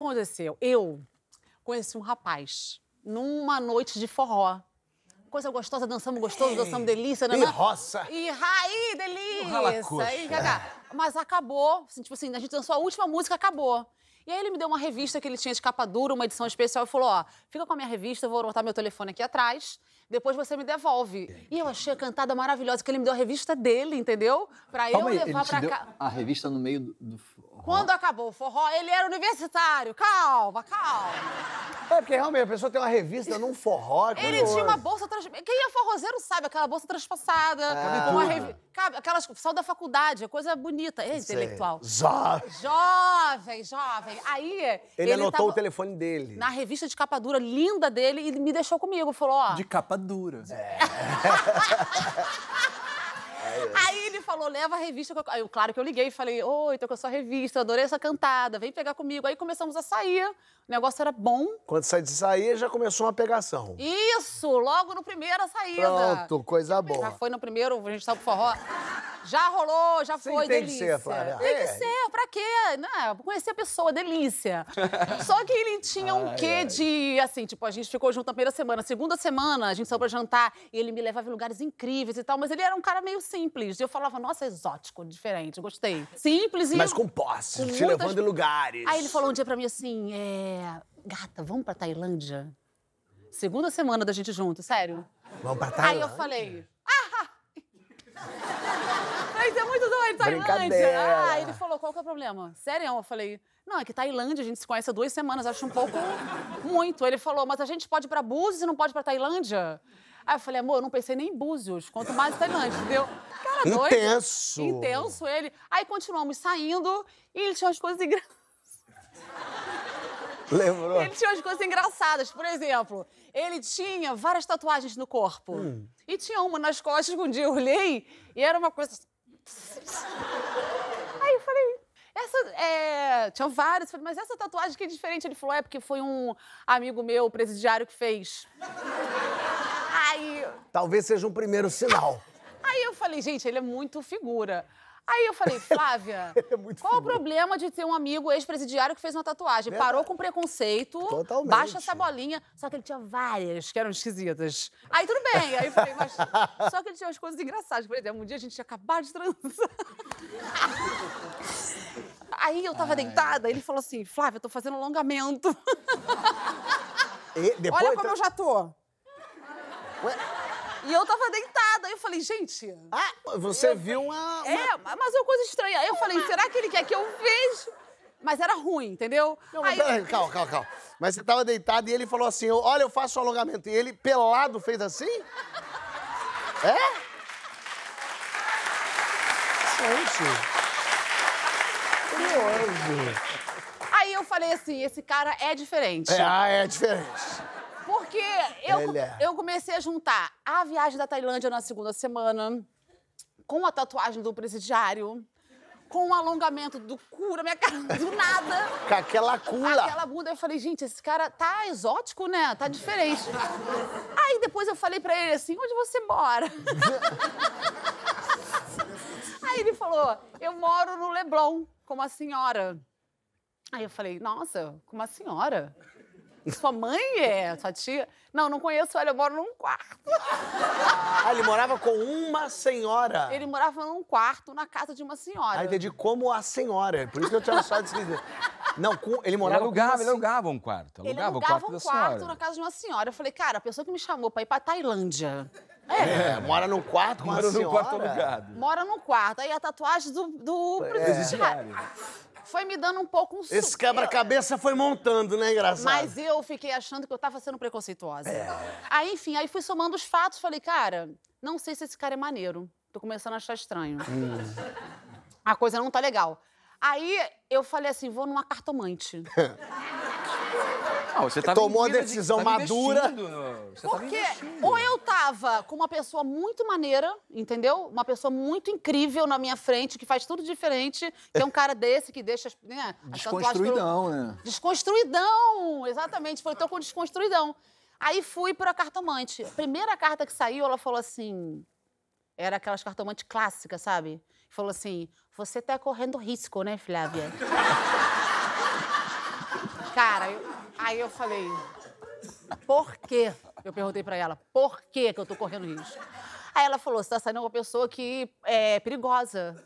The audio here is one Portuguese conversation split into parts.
aconteceu? Eu conheci um rapaz numa noite de forró. Coisa gostosa, dançamos gostoso, Ei, dançamos delícia. né? E roça. E raí, delícia. E, mas acabou, assim, tipo assim, a gente dançou a última música, acabou. E aí ele me deu uma revista que ele tinha de capa dura, uma edição especial, e falou, ó, fica com a minha revista, eu vou botar meu telefone aqui atrás, depois você me devolve. E eu achei a cantada maravilhosa, que ele me deu a revista dele, entendeu? Pra Calma eu aí, levar pra cá. A revista no meio do... do... Quando acabou o forró, ele era universitário. Calma, calma. É, porque realmente a pessoa tem uma revista num forró. que é Ele tinha uma bolsa transpassada. Quem é forrozeiro sabe, aquela bolsa transpassada. É. Uma revi... Cabe, aquelas sal da faculdade, é coisa bonita. É intelectual. Jovem, jovem. Aí. Ele, Ele anotou tava o telefone dele. Na revista de capa dura, linda dele, e me deixou comigo. Falou, ó. De capa dura. É. Aí falou, leva a revista. eu... Aí, claro que eu liguei e falei, oi, tô com a sua revista, adorei essa cantada, vem pegar comigo. Aí começamos a sair, o negócio era bom. Quando saí de sair, já começou uma pegação. Isso, logo no primeiro a saída. Pronto, coisa boa. Já foi no primeiro, a gente saiu pro forró. Já rolou, já Sim, foi, tem delícia. Tem que ser, Flávia. Tem que é. ser, pra quê? Não, é, conhecer a pessoa, delícia. Só que ele tinha ai, um quê ai. de, assim, tipo, a gente ficou junto na primeira semana. Segunda semana, a gente saiu pra jantar e ele me levava em lugares incríveis e tal, mas ele era um cara meio simples. E eu falava, nossa, é exótico, diferente, gostei. Simples e... Mas com posse, com te muitas... levando em lugares. Aí ele falou um dia pra mim assim, é... Gata, vamos pra Tailândia? Segunda semana da gente junto, sério. Vamos pra Tailândia? Aí eu falei, ah! isso é muito doido, Tailândia. Ah, ele falou, qual que é o problema? Sério? Eu falei, não, é que Tailândia, a gente se conhece há duas semanas, acho um pouco muito. Ele falou, mas a gente pode ir pra Búzios e não pode ir pra Tailândia? Aí eu falei, amor, eu não pensei nem em Búzios, quanto mais Tailândia, entendeu? Cara, doido. Intenso. Intenso ele. Aí continuamos saindo e ele tinha umas coisas engraçadas. Lembrou? Ele tinha umas coisas engraçadas. Por exemplo, ele tinha várias tatuagens no corpo. Hum. E tinha uma nas costas que um dia eu olhei e era uma coisa Aí eu falei, essa. É... Tinha várias, falei, mas essa tatuagem que é diferente. Ele falou, é porque foi um amigo meu, presidiário, que fez. Aí. Talvez seja um primeiro sinal. Aí eu falei, gente, ele é muito figura. Aí eu falei, Flávia, é qual figura. o problema de ter um amigo ex-presidiário que fez uma tatuagem? Verdade. Parou com preconceito, Totalmente. baixa essa bolinha. Só que ele tinha várias que eram esquisitas. Aí tudo bem. Aí eu falei, mas. Só que ele tinha umas coisas engraçadas. Por exemplo, um dia a gente tinha acabado de transar. Aí eu tava Ai. deitada, ele falou assim: Flávia, eu tô fazendo alongamento. E, Olha tá como eu já tô. Ué? E eu tava deitada falei, gente. Ah, você eu... viu uma, é, uma. É, mas é uma coisa estranha. eu falei, será que ele quer que eu veja? Mas era ruim, entendeu? Não, mas Aí... calma, calma, calma. Mas você tava deitado e ele falou assim: olha, eu faço o alongamento. E ele, pelado, fez assim? É? Gente. Curioso. Aí eu falei assim: esse cara é diferente. É, ah, é diferente. Porque eu, é. eu comecei a juntar a viagem da Tailândia na segunda semana, com a tatuagem do presidiário, com o alongamento do cu na minha cara, do nada. Com aquela cura Aquela bunda. Eu falei, gente, esse cara tá exótico, né? Tá diferente. Aí depois eu falei pra ele assim, onde você mora? Aí ele falou, eu moro no Leblon, com uma senhora. Aí eu falei, nossa, com uma senhora? Sua mãe é, sua tia. Não, não conheço ela, eu moro num quarto. Ah, ele morava com uma senhora. Ele morava num quarto na casa de uma senhora. Ah, entendi é como a senhora. Por isso que eu tinha só de se dizer. Não, com, ele morava ele alugava, com uma... Ele alugava um quarto. Alugava ele alugava o quarto um da quarto senhora. na casa de uma senhora. Eu falei, cara, a pessoa que me chamou pra ir pra Tailândia. É, é mora num quarto com uma mora senhora. Mora num quarto alugado. Mora num quarto. Aí a tatuagem do, do é, presidiário. É foi me dando um pouco um susto. Esse quebra-cabeça foi montando, né, engraçado? Mas eu fiquei achando que eu tava sendo preconceituosa. É. Aí, enfim, aí fui somando os fatos, falei, cara, não sei se esse cara é maneiro. Tô começando a achar estranho. Hum. A coisa não tá legal. Aí eu falei assim, vou numa cartomante. Não, você Tomou uma decisão de, tá madura. No, Porque tá ou eu tava com uma pessoa muito maneira, entendeu? Uma pessoa muito incrível na minha frente, que faz tudo diferente, que é um cara desse que deixa. Né, desconstruidão, pro... né? Desconstruidão! Exatamente. Falei, tô com desconstruidão. Aí fui pra cartomante. A primeira carta que saiu, ela falou assim. Era aquelas cartomantes clássicas, sabe? Falou assim: você tá correndo risco, né, Flávia? Cara, eu, aí eu falei, por quê? Eu perguntei para ela, por quê que eu tô correndo risco? Aí ela falou, você tá saindo com uma pessoa que é perigosa.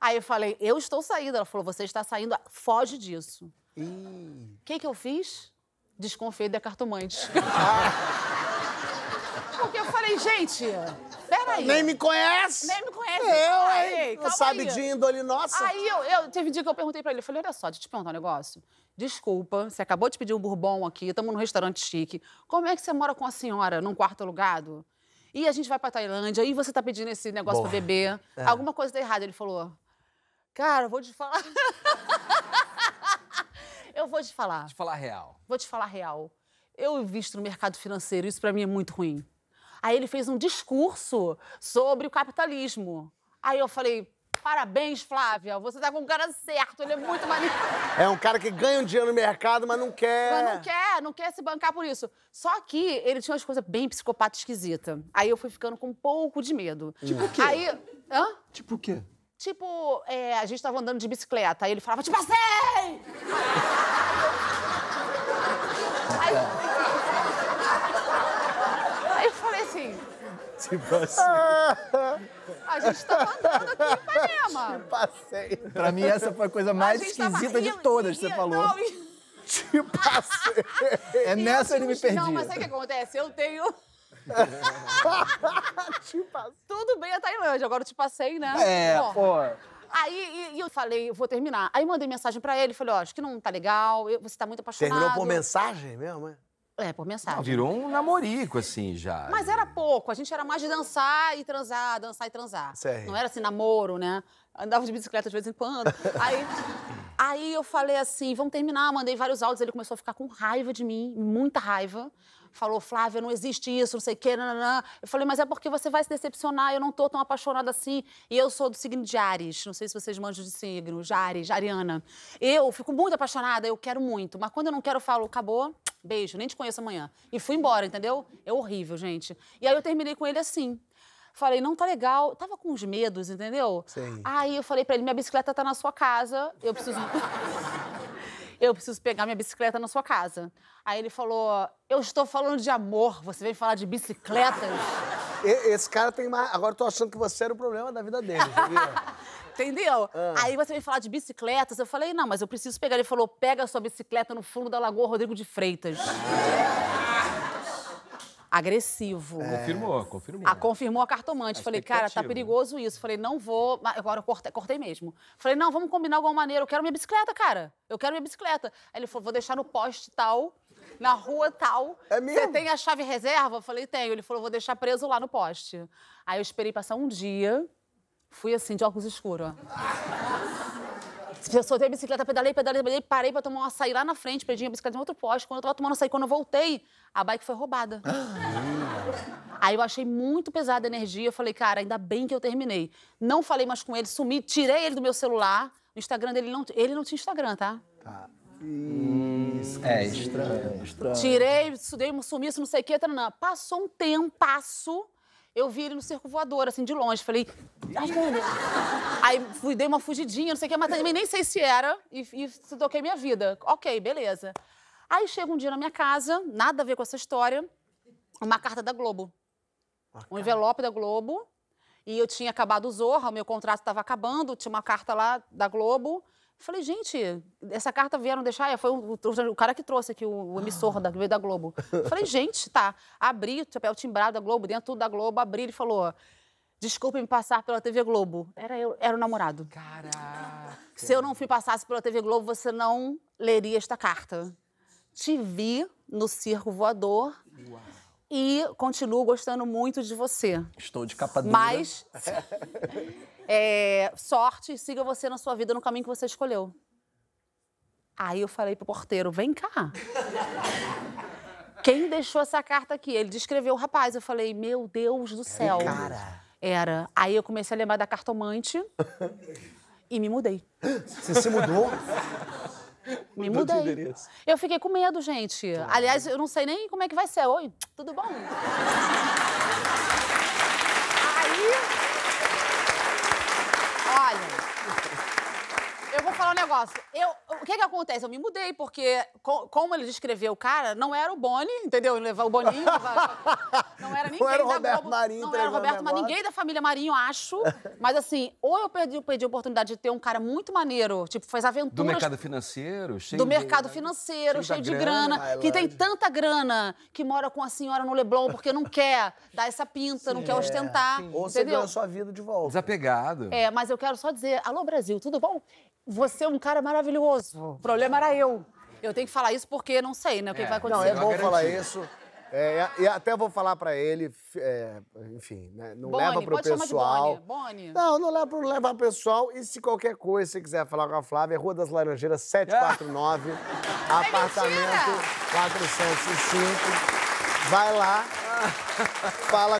Aí eu falei, eu estou saindo. Ela falou, você está saindo, foge disso. O que que eu fiz? Desconfiei da cartomante. Ah. porque eu falei, gente, peraí. Nem me conhece. Nem me conhece. Eu, hein? Não sabe aí. de índole nossa. Aí eu, eu teve um dia que eu perguntei pra ele, eu falei, olha só, deixa eu te perguntar um negócio. Desculpa, você acabou de pedir um bourbon aqui, estamos num restaurante chique. Como é que você mora com a senhora num quarto alugado? E a gente vai pra Tailândia e você tá pedindo esse negócio Boa. pra beber. É. Alguma coisa deu tá errado. Ele falou, cara, eu vou te falar... eu vou te falar. Vou te falar real. Vou te falar real. Eu visto no mercado financeiro, isso para mim é muito ruim. Aí ele fez um discurso sobre o capitalismo. Aí eu falei, Parabéns, Flávia. Você tá com o cara certo. Ele é muito maneiro. É um cara que ganha um dinheiro no mercado, mas não quer. Mas não quer, não quer se bancar por isso. Só que ele tinha umas coisas bem psicopata esquisita. Aí eu fui ficando com um pouco de medo. Hum. Tipo o quê? Aí. Hã? Tipo o quê? Tipo, é, a gente tava andando de bicicleta. Aí ele falava, te passei! aí, Tipo assim. A gente tava tá andando aqui em Ipanema. Tipo assim. Pra mim, essa foi a coisa mais a esquisita rindo, de todas que você falou. Não, e... Tipo assim. É nessa ele me perdi. Não, mas sabe o que acontece? Eu tenho... tipo assim. Tudo bem a Tailândia, agora eu te passei, né? É, pô. Aí e, e eu falei, vou terminar. Aí mandei mensagem pra ele, falei, ó, oh, acho que não tá legal, eu, você tá muito apaixonado. Terminou por mensagem mesmo, é? É, por mensagem. Não, virou um namorico, assim, já. Mas era pouco. A gente era mais de dançar e transar, dançar e transar. Sério? Não era assim, namoro, né? Andava de bicicleta de vez em quando. Aí, aí eu falei assim, vamos terminar. Mandei vários áudios. Ele começou a ficar com raiva de mim, muita raiva falou, Flávia, não existe isso, não sei o quê, nananã. Eu falei, mas é porque você vai se decepcionar, eu não tô tão apaixonada assim. E eu sou do signo de Ares, não sei se vocês manjam de signo, de Ares, Ariana. Eu fico muito apaixonada, eu quero muito, mas quando eu não quero, eu falo, acabou, beijo, nem te conheço amanhã. E fui embora, entendeu? É horrível, gente. E aí eu terminei com ele assim. Falei, não tá legal. Tava com uns medos, entendeu? Sim. Aí eu falei pra ele, minha bicicleta tá na sua casa, eu preciso eu preciso pegar minha bicicleta na sua casa. Aí ele falou, eu estou falando de amor, você vem falar de bicicletas? Esse cara tem Agora eu tô achando que você era o problema da vida dele, sabia? Entendeu? Ah. Aí você veio falar de bicicletas. Eu falei, não, mas eu preciso pegar. Ele falou, pega a sua bicicleta no fundo da Lagoa Rodrigo de Freitas agressivo. É. Confirmou, confirmou. Ah, confirmou a cartomante. A falei, cara, tá né? perigoso isso. Falei, não vou. Agora eu cortei, cortei mesmo. Falei, não, vamos combinar de alguma maneira. Eu quero minha bicicleta, cara. Eu quero minha bicicleta. Aí ele falou, vou deixar no poste tal, na rua tal. É mesmo? Você tem a chave reserva? falei, tenho. Ele falou, vou deixar preso lá no poste. Aí eu esperei passar um dia. Fui assim, de óculos escuros, ó. Eu soltei a bicicleta, pedalei, pedalei, pedalei, parei pra tomar um açaí lá na frente, perdi a bicicleta em outro poste. Quando eu tava tomando açaí, quando eu voltei, a bike foi roubada. Aí eu achei muito pesada a energia. Eu falei, cara, ainda bem que eu terminei. Não falei mais com ele, sumi, tirei ele do meu celular. O Instagram dele não. Ele não tinha Instagram, tá? Tá. é estranho, estranho. Tirei, dei sumi sumiço, não sei o que, não. Passou um tempo, passo eu vi ele no circo voador, assim, de longe. Falei, tá aí fui, dei uma fugidinha, não sei o que, mas também nem sei se era, e, e toquei minha vida. Ok, beleza. Aí chega um dia na minha casa, nada a ver com essa história, uma carta da Globo. um envelope da Globo. E eu tinha acabado o Zorra, o meu contrato estava acabando, tinha uma carta lá da Globo falei, gente, essa carta vieram deixar. É, foi o, o, o cara que trouxe aqui, o, o emissor da, da Globo. falei, gente, tá. Abri, papel timbrado da Globo, dentro da Globo, abri, ele falou. Desculpe me passar pela TV Globo. Era eu, era o namorado. Caraca. Se eu não fui passasse pela TV Globo, você não leria esta carta. Te vi no circo voador. Uau e continuo gostando muito de você. Estou de capa dura. Mas É, sorte, siga você na sua vida no caminho que você escolheu. Aí eu falei pro porteiro, vem cá. Quem deixou essa carta aqui? Ele descreveu o rapaz. Eu falei, meu Deus do céu. Cara. Era. Aí eu comecei a lembrar da cartomante e me mudei. Você se mudou? Me mudou mudei. Eu fiquei com medo, gente. Aliás, eu não sei nem como é que vai ser. Oi, tudo bom? negócio. Eu, o que que acontece? Eu me mudei, porque co- como ele descreveu o cara, não era o Boni, entendeu? levava O Boninho. Não era ninguém era o da Roberto Marinho Não era o Roberto mas ninguém da família Marinho, acho. Mas assim, ou eu perdi, perdi a oportunidade de ter um cara muito maneiro, tipo, faz aventuras. Do mercado financeiro, cheio do de- mercado financeiro, cheio, de grana, que tem tanta grana que mora com a senhora no Leblon porque não quer dar essa pinta, não quer é, ostentar. Ou você ganhou a sua vida de volta. Desapegado. É, mas eu quero só dizer, alô Brasil, tudo bom? Você é um cara maravilhoso. O problema era eu. Eu tenho que falar isso porque não sei, né? O que, é. que vai acontecer. Não, é bom falar isso. É, e até vou falar para ele, é, enfim, né, não Boni, leva pro pode pessoal. De Bonnie. Bonnie. Não, não leva pro levar pessoal. E se qualquer coisa você quiser falar com a Flávia, Rua das Laranjeiras 749, é apartamento 405. Vai lá, fala